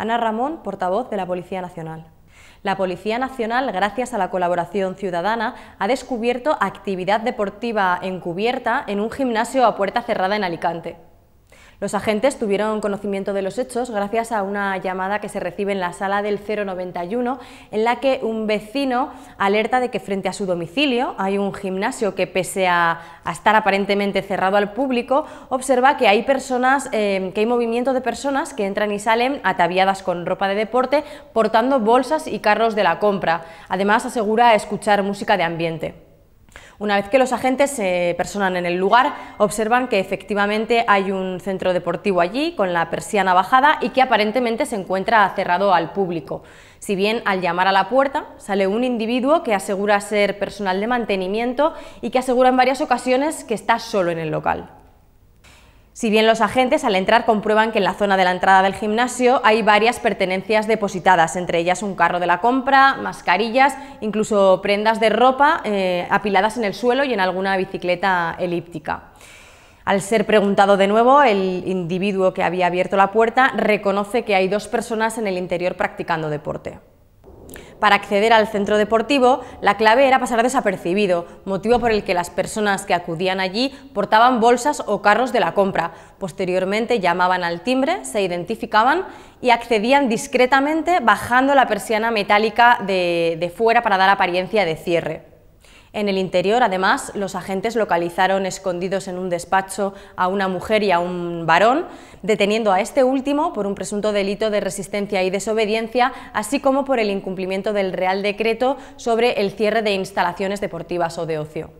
Ana Ramón, portavoz de la Policía Nacional. La Policía Nacional, gracias a la colaboración ciudadana, ha descubierto actividad deportiva encubierta en un gimnasio a puerta cerrada en Alicante. Los agentes tuvieron conocimiento de los hechos gracias a una llamada que se recibe en la sala del 091 en la que un vecino alerta de que frente a su domicilio hay un gimnasio que pese a, estar aparentemente cerrado al público, observa que hay personas, eh, que hay movimiento de personas que entran y salen ataviadas con ropa de deporte, portando bolsas y carros de la compra. Además asegura escuchar música de ambiente. Una vez que los agentes se personan en el lugar, observan que efectivamente hay un centro deportivo allí con la persiana bajada y que aparentemente se encuentra cerrado al público. Si bien al llamar a la puerta sale un individuo que asegura ser personal de mantenimiento y que asegura en varias ocasiones que está solo en el local. Si bien los agentes al entrar comprueban que en la zona de la entrada del gimnasio hay varias pertenencias depositadas, entre ellas un carro de la compra, mascarillas, incluso prendas de ropa eh, apiladas en el suelo y en alguna bicicleta elíptica. Al ser preguntado de nuevo, el individuo que había abierto la puerta reconoce que hay dos personas en el interior practicando deporte para acceder al centro deportivo, la clave era pasar desapercibido, motivo por el que las personas que acudían allí portaban bolsas o carros de la compra. Posteriormente llamaban al timbre, se identificaban y accedían discretamente bajando la persiana metálica de, fuera para dar apariencia de cierre. En el interior, además, los agentes localizaron escondidos en un despacho a una mujer y a un varón, deteniendo a este último por un presunto delito de resistencia y desobediencia, así como por el incumplimiento del Real Decreto sobre el cierre de instalaciones deportivas o de ocio.